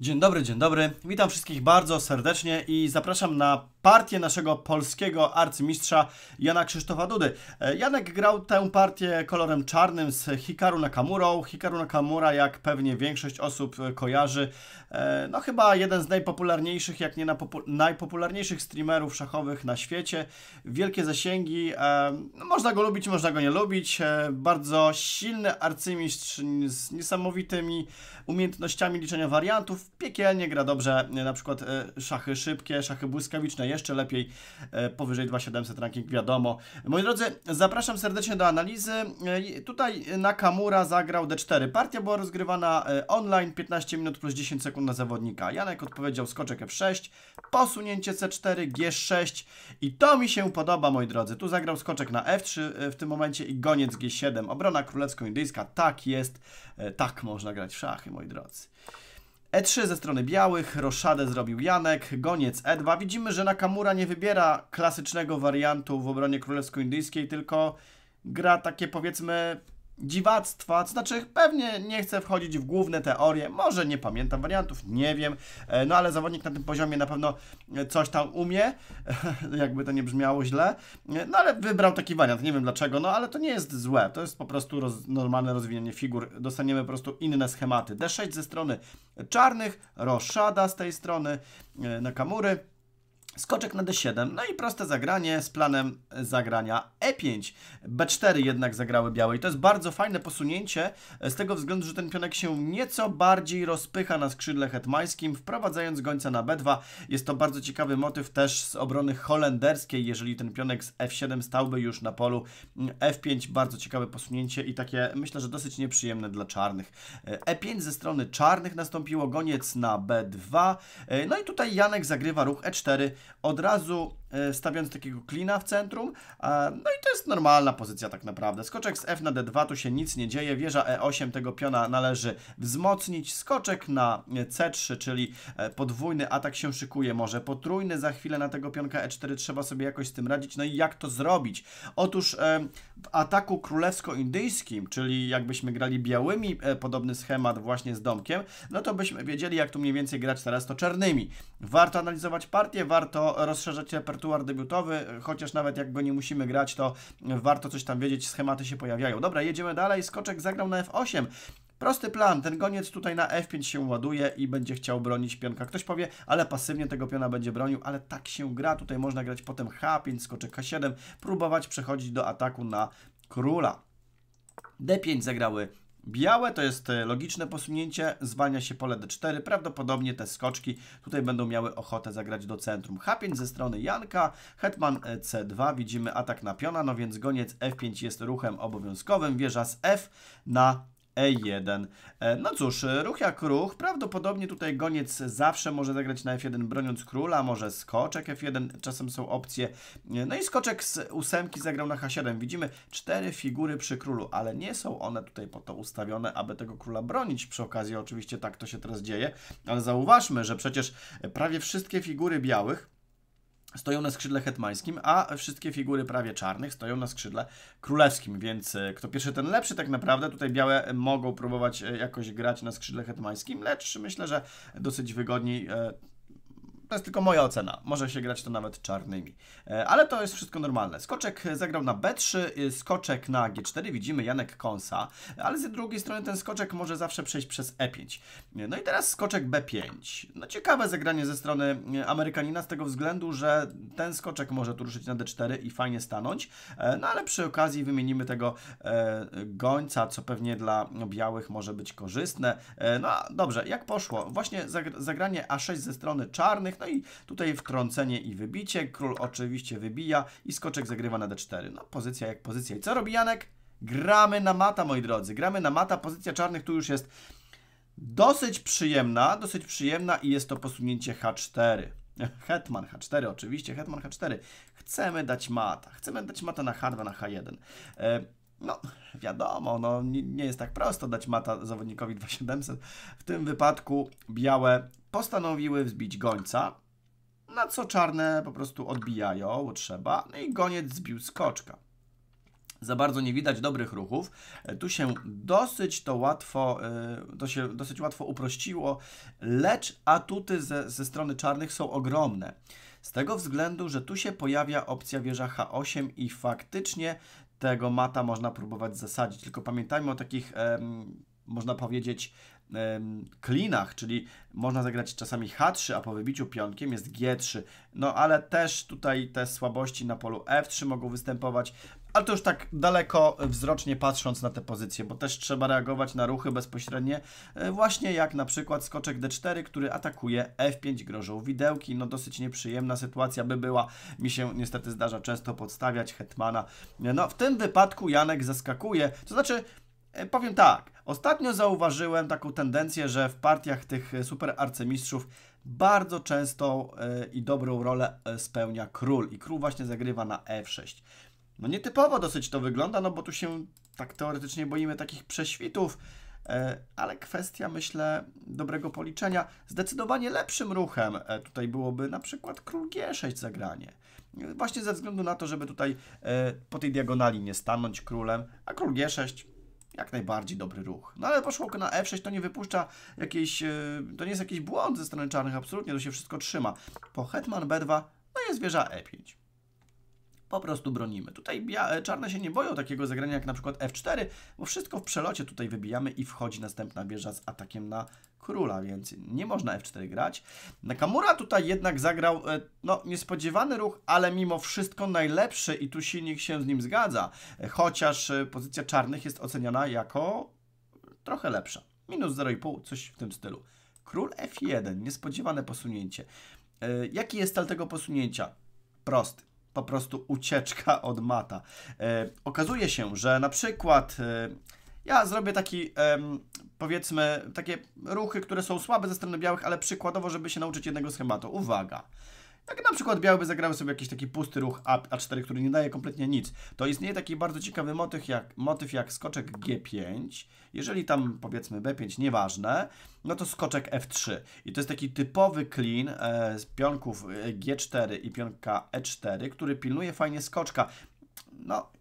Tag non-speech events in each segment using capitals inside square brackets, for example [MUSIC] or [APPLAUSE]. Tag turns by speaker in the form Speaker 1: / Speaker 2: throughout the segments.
Speaker 1: Dzień dobry, dzień dobry. Witam wszystkich bardzo serdecznie i zapraszam na partię naszego polskiego arcymistrza Jana Krzysztofa Dudy. E, Janek grał tę partię kolorem czarnym z Hikaru Nakamurą. Hikaru Nakamura, jak pewnie większość osób e, kojarzy, e, no chyba jeden z najpopularniejszych, jak nie najpopularniejszych streamerów szachowych na świecie. Wielkie zasięgi, no, można go lubić, można go nie lubić. Bardzo silny arcymistrz z niesamowitymi umiejętnościami liczenia wariantów. Piekielnie gra dobrze, na przykład szachy szybkie, szachy błyskawiczne jeszcze lepiej, e, powyżej 2700 ranking, wiadomo. Moi drodzy, zapraszam serdecznie do analizy. E, tutaj Nakamura zagrał D4. Partia była rozgrywana e, online, 15 minut plus 10 sekund na zawodnika. Janek odpowiedział skoczek F6, posunięcie C4, G6 i to mi się podoba, moi drodzy. Tu zagrał skoczek na F3 w tym momencie i goniec G7. Obrona królewsko-indyjska, tak jest, tak można grać w szachy, moi drodzy. E3 ze strony białych, Roszadę zrobił Janek, Goniec E2. Widzimy, że Nakamura nie wybiera klasycznego wariantu w obronie królewsko-indyjskiej, tylko gra takie powiedzmy dziwactwa, to znaczy pewnie nie chcę wchodzić w główne teorie, może nie pamiętam wariantów, nie wiem, e, no ale zawodnik na tym poziomie na pewno coś tam umie, [LAUGHS] jakby to nie brzmiało źle, e, no ale wybrał taki wariant, nie wiem dlaczego, no ale to nie jest złe, to jest po prostu roz, normalne rozwijanie figur, dostaniemy po prostu inne schematy, D6 ze strony czarnych, Roszada z tej strony, e, Nakamury, Skoczek na d7, no i proste zagranie z planem zagrania e5. b4 jednak zagrały białe i to jest bardzo fajne posunięcie e, z tego względu, że ten pionek się nieco bardziej rozpycha na skrzydle hetmańskim, wprowadzając gońca na b2. Jest to bardzo ciekawy motyw też z obrony holenderskiej, jeżeli ten pionek z f7 stałby już na polu. Mm, f5 bardzo ciekawe posunięcie i takie myślę, że dosyć nieprzyjemne dla czarnych. e5 e ze strony czarnych nastąpiło, goniec na b2, e, no i tutaj Janek zagrywa ruch e4, od razu E, stawiając takiego klina w centrum. No i to jest normalna pozycja tak naprawdę. Skoczek z F na D2, tu się nic nie dzieje. Wieża E8 tego piona należy wzmocnić. Skoczek na C3, czyli e, podwójny atak się szykuje, może potrójny. Za chwilę na tego pionka E4 trzeba sobie jakoś z tym radzić. No i jak to zrobić? Otóż e, w ataku królewsko-indyjskim, czyli jakbyśmy grali białymi, podobny schemat właśnie z domkiem, no to byśmy wiedzieli jak tu mniej więcej grać teraz to czarnymi. Warto analizować partię, warto rozszerzać repertuar repertuar debiutowy, e, chociaż nawet jak go nie musimy grać, to warto coś tam wiedzieć, schematy się pojawiają. Dobra, jedziemy dalej, skoczek zagrał na F8. Prosty plan, ten goniec tutaj na F5 się ładuje i będzie chciał bronić pionka. Ktoś powie, ale pasywnie tego piona będzie bronił, ale tak się gra, tutaj można grać potem H5, skoczek H7, próbować przechodzić do ataku na króla. D5 zagrały Białe to jest e, logiczne posunięcie, zwalnia się pole d4, prawdopodobnie te skoczki tutaj będą miały ochotę zagrać do centrum. H5 ze strony Janka, hetman e, c2, widzimy atak na piona, no więc goniec f5 jest ruchem obowiązkowym, wieża z f na E1. E, no cóż, ruch jak ruch. Prawdopodobnie tutaj goniec zawsze może zagrać na F1 broniąc króla, może skoczek F1, czasem są opcje. No i skoczek z ósemki zagrał na H7. Widzimy cztery figury przy królu, ale nie są one tutaj po to ustawione, aby tego króla bronić. Przy okazji oczywiście tak to się teraz dzieje, ale zauważmy, że przecież prawie wszystkie figury białych stoją na skrzydle hetmańskim, a wszystkie figury prawie czarnych stoją na skrzydle królewskim, więc e, kto pierwszy, ten lepszy tak naprawdę. Tutaj białe mogą próbować e, jakoś grać na skrzydle hetmańskim, lecz myślę, że dosyć wygodniej e, to jest tylko moja ocena. Może się grać to nawet czarnymi. E, ale to jest wszystko normalne. Skoczek e, zagrał na B3, e, skoczek na G4. Widzimy Janek Konsa, ale z drugiej strony ten skoczek może zawsze przejść przez E5. No i teraz skoczek B5. No ciekawe zagranie ze strony Amerykanina z tego względu, że ten skoczek może tu ruszyć na D4 i fajnie stanąć. No ale przy okazji wymienimy tego gońca, co pewnie dla białych może być korzystne. No dobrze, jak poszło? Właśnie zagranie A6 ze strony czarnych no i tutaj wtrącenie i wybicie. Król oczywiście wybija i skoczek zagrywa na d4. No pozycja jak pozycja. I co robi Janek? Gramy na mata, moi drodzy. Gramy na mata. Pozycja czarnych tu już jest dosyć przyjemna. Dosyć przyjemna i jest to posunięcie h4. [LAUGHS] Hetman H4, oczywiście, Hetman H4. Chcemy dać mata. Chcemy dać mata na H2, na H1. No, wiadomo, no, nie jest tak prosto dać mata zawodnikowi 2700. W tym wypadku białe postanowiły wzbić gońca, na co czarne po prostu odbijają, bo trzeba. No i goniec zbił skoczka. Za bardzo nie widać dobrych ruchów. E, tu się dosyć to łatwo, e, to się dosyć łatwo uprościło, lecz atuty ze, ze strony czarnych są ogromne. Z tego względu, że tu się pojawia opcja wieża H8 i faktycznie tego mata można próbować zasadzić. Tylko pamiętajmy o takich, można powiedzieć, klinach, czyli można zagrać czasami H3, a po wybiciu pionkiem jest G3. No ale też tutaj te słabości na polu F3 mogą występować, ale to już tak daleko wzrocznie patrząc na te pozycje, bo też trzeba reagować na ruchy bezpośrednie, e, właśnie jak na przykład skoczek D4, który atakuje F5 grożą widełki, no dosyć nieprzyjemna sytuacja by była, mi się niestety zdarza często podstawiać hetmana. No w tym wypadku Janek zaskakuje, to znaczy e, powiem tak, Ostatnio zauważyłem taką tendencję, że w partiach tych super arcymistrzów bardzo często e, i dobrą rolę spełnia król i król właśnie zagrywa na f6. No nietypowo dosyć to wygląda, no bo tu się tak teoretycznie boimy takich prześwitów, e, ale kwestia, myślę, dobrego policzenia. Zdecydowanie lepszym ruchem e, tutaj byłoby na przykład król G6 zagranie. Właśnie ze względu na to, żeby tutaj e, po tej diagonali nie stanąć królem, a król G6 jak najbardziej dobry ruch. No ale poszło na F6, to nie wypuszcza jakiejś, to nie jest jakiś błąd ze strony czarnych, absolutnie, to się wszystko trzyma. Po hetman B2, no jest wieża E5 po prostu bronimy. Tutaj e, czarne się nie boją takiego zagrania jak na przykład F4, bo wszystko w przelocie tutaj wybijamy i wchodzi następna wieża z atakiem na króla, więc nie można F4 grać. Nakamura tutaj jednak zagrał e, no, niespodziewany ruch, ale mimo wszystko najlepszy i tu silnik się z nim zgadza, e, chociaż pozycja czarnych jest oceniana jako trochę lepsza. Minus 0,5, coś w tym stylu. Król F1, niespodziewane posunięcie. Jaki jest cel tego posunięcia? Prosty po prostu ucieczka od mata. E, okazuje się, że na przykład e, ja zrobię taki, e, powiedzmy, takie ruchy, które są słabe ze strony białych, ale przykładowo, żeby się nauczyć jednego schematu. Uwaga! Tak na przykład białby zagrały sobie jakiś taki pusty ruch A4, który nie daje kompletnie nic. To istnieje taki bardzo ciekawy motyw jak, motyw jak skoczek G5. Jeżeli tam powiedzmy B5, nieważne, no to skoczek F3. I to jest taki typowy clean e, z pionków e, G4 i pionka E4, który pilnuje fajnie skoczka. No,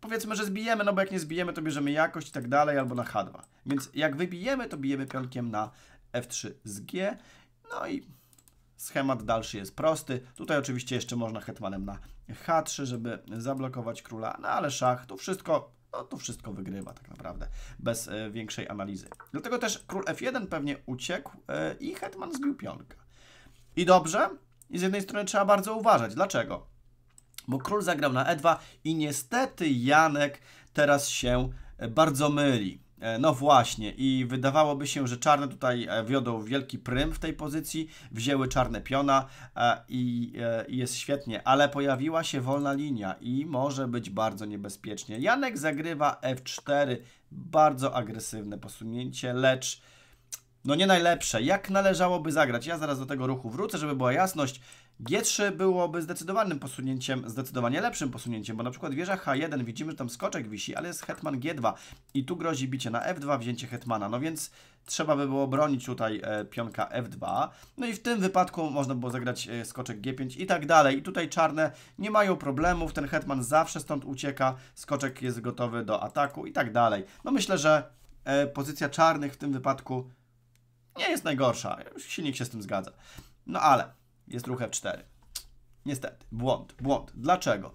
Speaker 1: powiedzmy, że zbijemy, no bo jak nie zbijemy, to bierzemy jakość i tak dalej, albo na H2. Więc jak wybijemy, to bijemy pionkiem na F3 z G. No i Schemat dalszy jest prosty. Tutaj oczywiście jeszcze można hetmanem na h3, żeby zablokować króla, no ale szach, tu wszystko no tu wszystko wygrywa tak naprawdę, bez e, większej analizy. Dlatego też król f1 pewnie uciekł e, i hetman zbił pionka. I dobrze, i z jednej strony trzeba bardzo uważać. Dlaczego? Bo król zagrał na e2 i niestety Janek teraz się e, bardzo myli. E, no właśnie, i wydawałoby się, że czarne tutaj e, wiodą wielki prym w tej pozycji, wzięły czarne piona e, i, i jest świetnie, ale pojawiła się wolna linia i może być bardzo niebezpiecznie. Janek zagrywa F4, bardzo agresywne posunięcie, lecz no nie najlepsze. Jak należałoby zagrać? Ja zaraz do tego ruchu wrócę, żeby była jasność. G3 byłoby zdecydowanym posunięciem, zdecydowanie lepszym posunięciem, bo na przykład wieża H1, widzimy, że tam skoczek wisi, ale jest hetman G2 i tu grozi bicie na F2, wzięcie hetmana, no więc trzeba by było bronić tutaj e, pionka F2, no i w tym wypadku można było zagrać e, skoczek G5 i tak dalej. I tutaj czarne nie mają problemów, ten hetman zawsze stąd ucieka, skoczek jest gotowy do ataku i tak dalej. No myślę, że e, pozycja czarnych w tym wypadku nie jest najgorsza. Silnik się z tym zgadza. No ale jest ruch F4. Niestety, błąd, błąd. Dlaczego?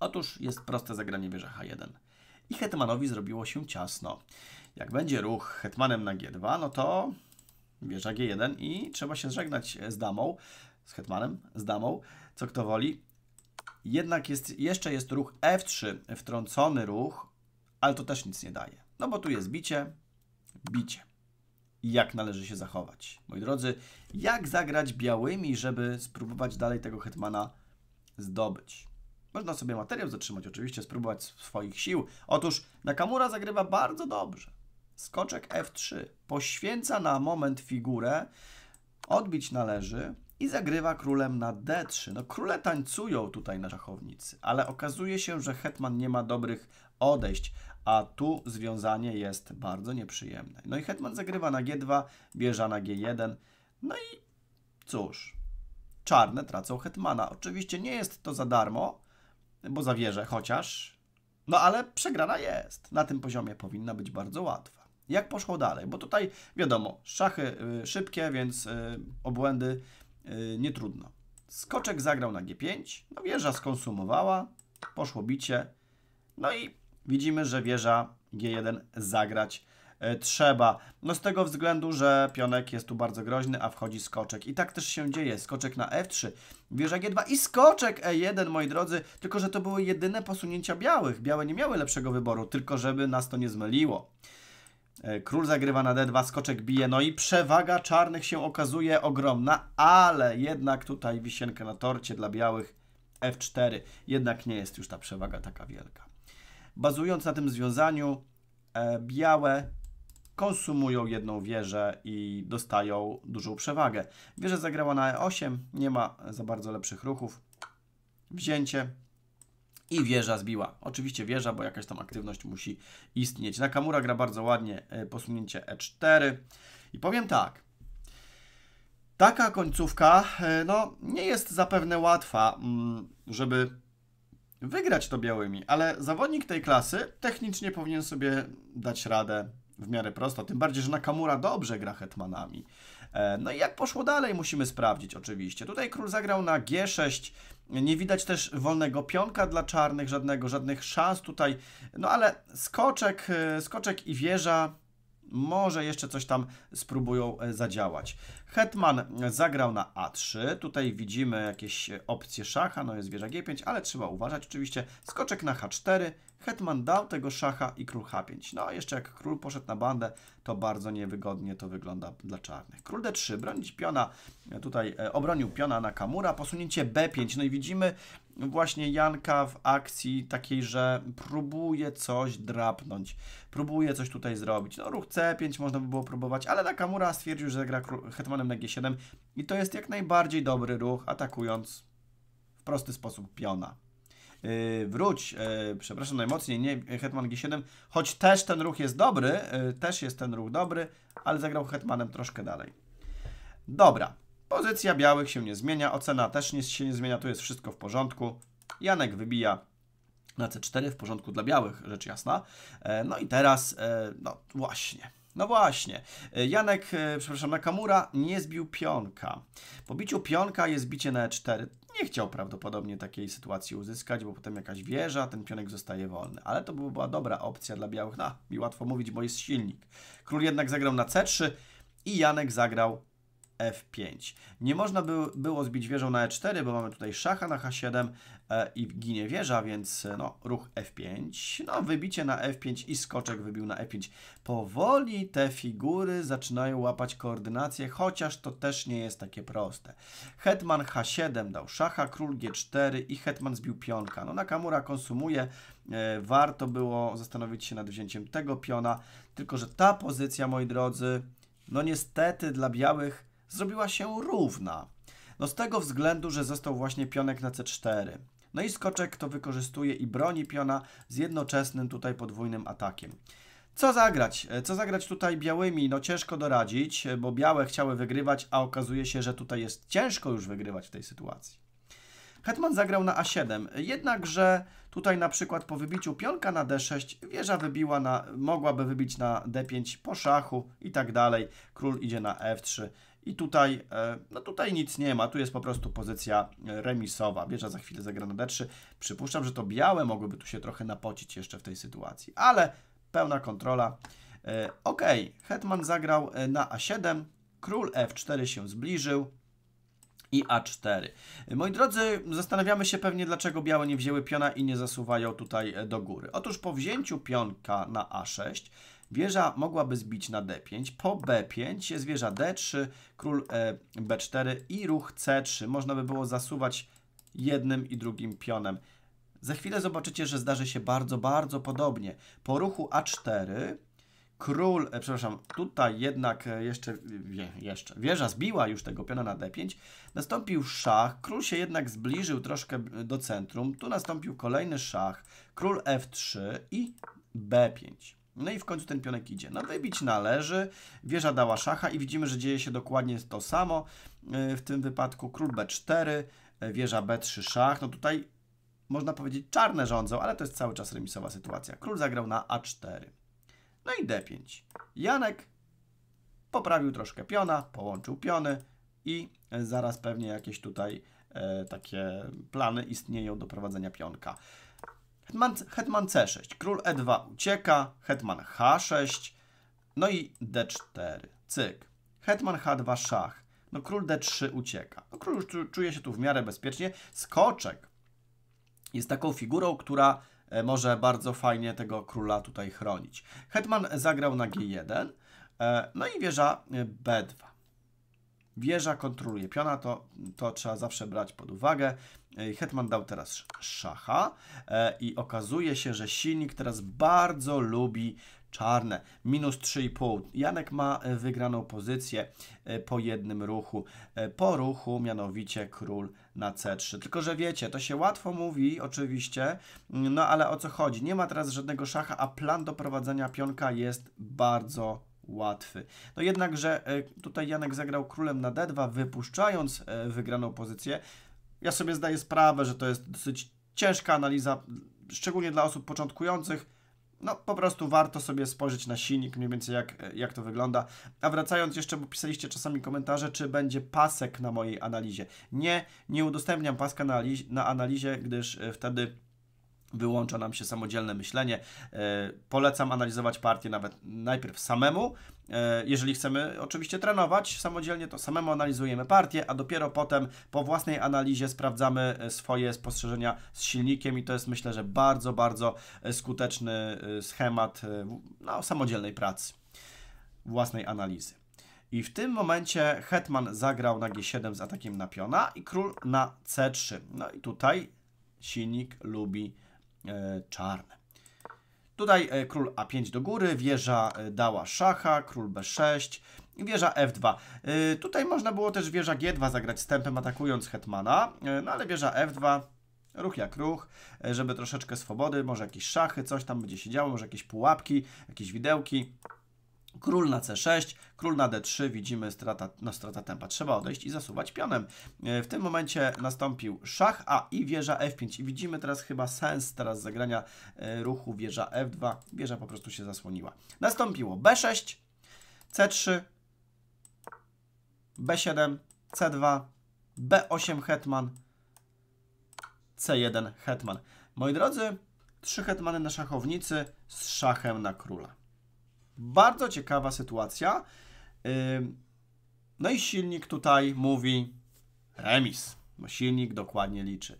Speaker 1: Otóż jest proste zagranie wieża H1. I hetmanowi zrobiło się ciasno. Jak będzie ruch hetmanem na G2, no to wieża G1 i trzeba się żegnać z damą, z hetmanem, z damą, co kto woli. Jednak jest, jeszcze jest ruch F3, wtrącony ruch, ale to też nic nie daje. No bo tu jest bicie, bicie jak należy się zachować. Moi drodzy, jak zagrać białymi, żeby spróbować dalej tego hetmana zdobyć. Można sobie materiał zatrzymać, oczywiście, spróbować swoich sił. Otóż Nakamura zagrywa bardzo dobrze. Skoczek F3 poświęca na moment figurę, odbić należy i zagrywa królem na D3. No króle tańcują tutaj na szachownicy, ale okazuje się, że hetman nie ma dobrych odejść, a tu związanie jest bardzo nieprzyjemne. No i hetman zagrywa na g2, bierze na g1, no i cóż, czarne tracą hetmana. Oczywiście nie jest to za darmo, bo zawierze chociaż, no ale przegrana jest. Na tym poziomie powinna być bardzo łatwa. Jak poszło dalej? Bo tutaj wiadomo, szachy y, szybkie, więc y, obłędy y, nie trudno. Skoczek zagrał na g5, no wieża skonsumowała, poszło bicie, no i widzimy, że wieża G1 zagrać e, trzeba. No z tego względu, że pionek jest tu bardzo groźny, a wchodzi skoczek. I tak też się dzieje. Skoczek na F3, wieża G2 i skoczek E1, moi drodzy. Tylko, że to były jedyne posunięcia białych. Białe nie miały lepszego wyboru, tylko żeby nas to nie zmyliło. E, król zagrywa na D2, skoczek bije, no i przewaga czarnych się okazuje ogromna, ale jednak tutaj wisienkę na torcie dla białych F4. Jednak nie jest już ta przewaga taka wielka. Bazując na tym związaniu, e, białe konsumują jedną wieżę i dostają dużą przewagę. Wieża zagrała na E8, nie ma za bardzo lepszych ruchów. Wzięcie i wieża zbiła. Oczywiście wieża, bo jakaś tam aktywność musi istnieć. Nakamura gra bardzo ładnie, e, posunięcie E4. I powiem tak, taka końcówka e, no, nie jest zapewne łatwa, mm, żeby wygrać to białymi, ale zawodnik tej klasy technicznie powinien sobie dać radę w miarę prosto, tym bardziej, że Nakamura dobrze gra hetmanami. E, no i jak poszło dalej, musimy sprawdzić oczywiście. Tutaj król zagrał na G6, nie widać też wolnego pionka dla czarnych, żadnego, żadnych szans tutaj, no ale skoczek, e, skoczek i wieża może jeszcze coś tam spróbują e, zadziałać. Hetman zagrał na A3. Tutaj widzimy jakieś e, opcje szacha, no jest wieża G5, ale trzeba uważać oczywiście. Skoczek na H4. Hetman dał tego szacha i król H5. No, jeszcze jak król poszedł na bandę, to bardzo niewygodnie to wygląda dla czarnych. Król D3, bronić piona, e, tutaj obronił piona na Kamura, posunięcie B5, no i widzimy właśnie Janka w akcji takiej, że próbuje coś drapnąć, próbuje coś tutaj zrobić. No ruch C5 można by było próbować, ale Nakamura stwierdził, że gra hetmanem na G7 i to jest jak najbardziej dobry ruch, atakując w prosty sposób piona. Yy, wróć, yy, przepraszam najmocniej, nie Hetman G7, choć też ten ruch jest dobry, yy, też jest ten ruch dobry, ale zagrał Hetmanem troszkę dalej. Dobra, Pozycja białych się nie zmienia, ocena też nie, się nie zmienia, tu jest wszystko w porządku. Janek wybija na C4 w porządku dla białych, rzecz jasna. E, no i teraz, e, no właśnie. No właśnie, e, Janek, przepraszam, Nakamura nie zbił pionka. Po biciu pionka jest bicie na E4. Nie chciał prawdopodobnie takiej sytuacji uzyskać, bo potem jakaś wieża, ten pionek zostaje wolny. Ale to była dobra opcja dla białych. No, mi łatwo mówić, bo jest silnik. Król jednak zagrał na C3 i Janek zagrał F5. Nie można by, było zbić wieżą na E4, bo mamy tutaj szacha na H7 e, i ginie wieża, więc e, no, ruch F5. No, wybicie na F5 i skoczek wybił na E5. Powoli te figury zaczynają łapać koordynację, chociaż to też nie jest takie proste. Hetman H7 dał szacha, król G4 i hetman zbił pionka. No, Nakamura konsumuje e, warto było zastanowić się nad wzięciem tego piona, tylko że ta pozycja, moi drodzy, no niestety dla białych zrobiła się równa. No z tego względu, że został właśnie pionek na c4. No i skoczek to wykorzystuje i broni piona z jednoczesnym tutaj podwójnym atakiem. Co zagrać? E, co zagrać tutaj białymi? No ciężko doradzić, e, bo białe chciały wygrywać, a okazuje się, że tutaj jest ciężko już wygrywać w tej sytuacji. Hetman zagrał na a7, jednakże tutaj na przykład po wybiciu pionka na d6 wieża wybiła na, mogłaby wybić na d5 po szachu i tak dalej. Król idzie na f3 i tutaj, e, no tutaj nic nie ma, tu jest po prostu pozycja e, remisowa. Wieża za chwilę zagra na D3. Przypuszczam, że to białe mogłyby tu się trochę napocić jeszcze w tej sytuacji, ale pełna kontrola. E, ok, hetman zagrał na A7, król F4 się zbliżył i A4. Moi drodzy, zastanawiamy się pewnie, dlaczego białe nie wzięły piona i nie zasuwają tutaj do góry. Otóż po wzięciu pionka na A6 Wieża mogłaby zbić na d5. Po b5 jest wieża d3, król e, b4 i ruch c3. Można by było zasuwać jednym i drugim pionem. Za chwilę zobaczycie, że zdarzy się bardzo, bardzo podobnie. Po ruchu a4 król, e, przepraszam, tutaj jednak e, jeszcze, wie, jeszcze, wieża zbiła już tego piona na d5, nastąpił szach, król się jednak zbliżył troszkę e, do centrum, tu nastąpił kolejny szach, król f3 i b5. No i w końcu ten pionek idzie. No wybić należy, wieża dała szacha i widzimy, że dzieje się dokładnie to samo. Y, w tym wypadku król b4, y, wieża b3 szach. No tutaj można powiedzieć czarne rządzą, ale to jest cały czas remisowa sytuacja. Król zagrał na a4. No i d5. Janek poprawił troszkę piona, połączył piony i zaraz pewnie jakieś tutaj e, takie plany istnieją do prowadzenia pionka. Hetman, hetman C6, król E2 ucieka, hetman H6, no i D4, cyk. Hetman H2 szach, no król D3 ucieka. No, król już czuje się tu w miarę bezpiecznie. Skoczek jest taką figurą, która e, może bardzo fajnie tego króla tutaj chronić. Hetman zagrał na G1, e, no i wieża e, B2. Wieża kontroluje piona, to, to trzeba zawsze brać pod uwagę. E, Hetman dał teraz szacha e, i okazuje się, że silnik teraz bardzo lubi czarne. Minus 3,5. Janek ma e, wygraną pozycję po jednym ruchu. Po ruchu mianowicie król na C3. Tylko, że wiecie, to się łatwo mówi oczywiście, mm, no ale o co chodzi? Nie ma teraz żadnego szacha, a plan doprowadzenia pionka jest bardzo łatwy. No jednakże tutaj Janek zagrał królem na D2, wypuszczając wygraną pozycję, ja sobie zdaję sprawę, że to jest dosyć ciężka analiza, szczególnie dla osób początkujących. No, po prostu warto sobie spojrzeć na silnik, mniej więcej jak, jak to wygląda. A wracając jeszcze, bo pisaliście czasami komentarze, czy będzie pasek na mojej analizie. Nie, nie udostępniam paska na, analizie, gdyż e, wtedy wyłącza nam się samodzielne myślenie. E, polecam analizować partię nawet najpierw samemu. E, jeżeli chcemy oczywiście trenować samodzielnie, to samemu analizujemy partię, a dopiero potem po własnej analizie sprawdzamy e, swoje spostrzeżenia z silnikiem i to jest myślę, że bardzo, bardzo skuteczny schemat no, samodzielnej pracy, własnej analizy. I w tym momencie hetman zagrał na g7 z atakiem na piona i król na c3. No i tutaj silnik lubi E, czarne. Tutaj e, król A5 do góry, wieża e, dała szacha, król B6 i wieża F2. Tutaj można było też wieża G2 zagrać stępem atakując hetmana, no ale wieża F2 ruch jak ruch, żeby troszeczkę swobody, może jakieś szachy, coś tam będzie się działo, może jakieś pułapki, jakieś widełki. Król na C6, król na D3, widzimy strata, no strata tempa. Trzeba odejść i zasuwać pionem. E, w tym momencie nastąpił szach, a i wieża F5. I widzimy teraz chyba sens teraz zagrania e, ruchu wieża F2. Wieża po prostu się zasłoniła. Nastąpiło B6, C3, B7, C2, B8 hetman, C1 hetman. Moi drodzy, trzy hetmany na szachownicy z szachem na króla. Bardzo ciekawa sytuacja. No i silnik tutaj mówi remis. Silnik dokładnie liczy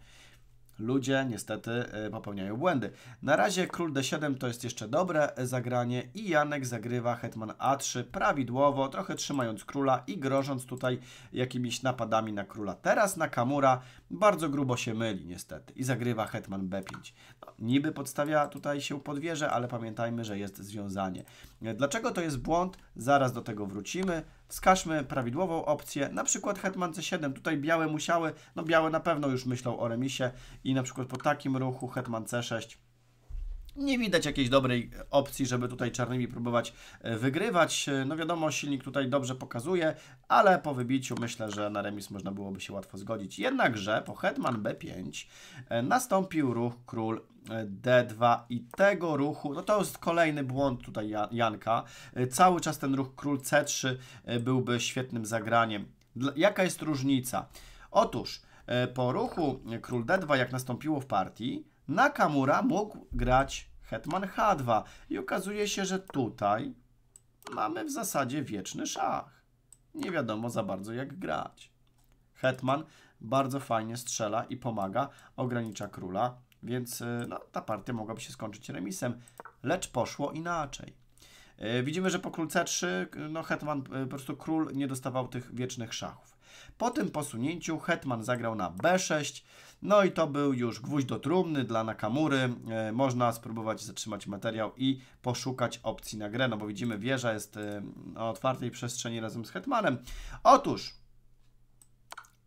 Speaker 1: ludzie niestety e, popełniają błędy. Na razie król d7 to jest jeszcze dobre e, zagranie i Janek zagrywa hetman a3 prawidłowo, trochę trzymając króla i grożąc tutaj jakimiś napadami na króla. Teraz Nakamura bardzo grubo się myli niestety i zagrywa hetman b5. No, niby podstawia tutaj się pod wieżę, ale pamiętajmy, że jest związanie. E, dlaczego to jest błąd? Zaraz do tego wrócimy. Wskażmy prawidłową opcję, na przykład hetman c7, tutaj białe musiały, no białe na pewno już myślą o remisie i na przykład po takim ruchu hetman c6 nie widać jakiejś dobrej opcji, żeby tutaj czarnymi próbować e, wygrywać. E, no wiadomo, silnik tutaj dobrze pokazuje, ale po wybiciu myślę, że na remis można byłoby się łatwo zgodzić. Jednakże po hetman b5 e, nastąpił ruch król d2 i tego ruchu, no to jest kolejny błąd tutaj Janka. Cały czas ten ruch król c3 byłby świetnym zagraniem. Jaka jest różnica? Otóż po ruchu król d2, jak nastąpiło w partii, Nakamura mógł grać Hetman H2 i okazuje się, że tutaj mamy w zasadzie wieczny szach. Nie wiadomo za bardzo jak grać. Hetman bardzo fajnie strzela i pomaga, ogranicza króla, więc y, no, ta partia mogłaby się skończyć remisem, lecz poszło inaczej. Y, widzimy, że po król C3 no, Hetman, y, po prostu król nie dostawał tych wiecznych szachów. Po tym posunięciu hetman zagrał na b6, no i to był już gwóźdź do trumny dla Nakamury. E, można spróbować zatrzymać materiał i poszukać opcji na grę, no bo widzimy wieża jest e, na otwartej przestrzeni razem z hetmanem. Otóż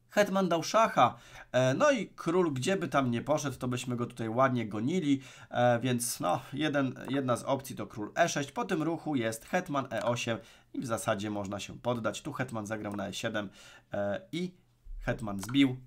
Speaker 1: Hetman dał szacha, e, no i król gdzie by tam nie poszedł, to byśmy go tutaj ładnie gonili, więc no, jeden, jedna z opcji to król e6, po tym ruchu jest hetman e8, i w zasadzie można się poddać. Tu hetman zagrał na e7 e, i hetman zbił.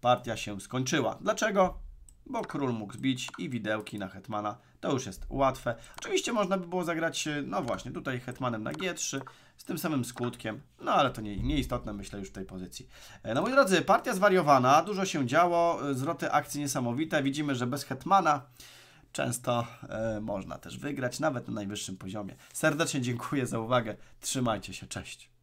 Speaker 1: Partia się skończyła. Dlaczego? Bo król mógł zbić i widełki na hetmana. To już jest łatwe. Oczywiście można by było zagrać, e, no właśnie, tutaj hetmanem na g3 z tym samym skutkiem, no ale to nie, nieistotne myślę już w tej pozycji. E, no moi drodzy, partia zwariowana, dużo się działo, zwroty akcji niesamowite. Widzimy, że bez hetmana często e, można też wygrać, nawet na najwyższym poziomie. Serdecznie dziękuję za uwagę. Trzymajcie się, cześć.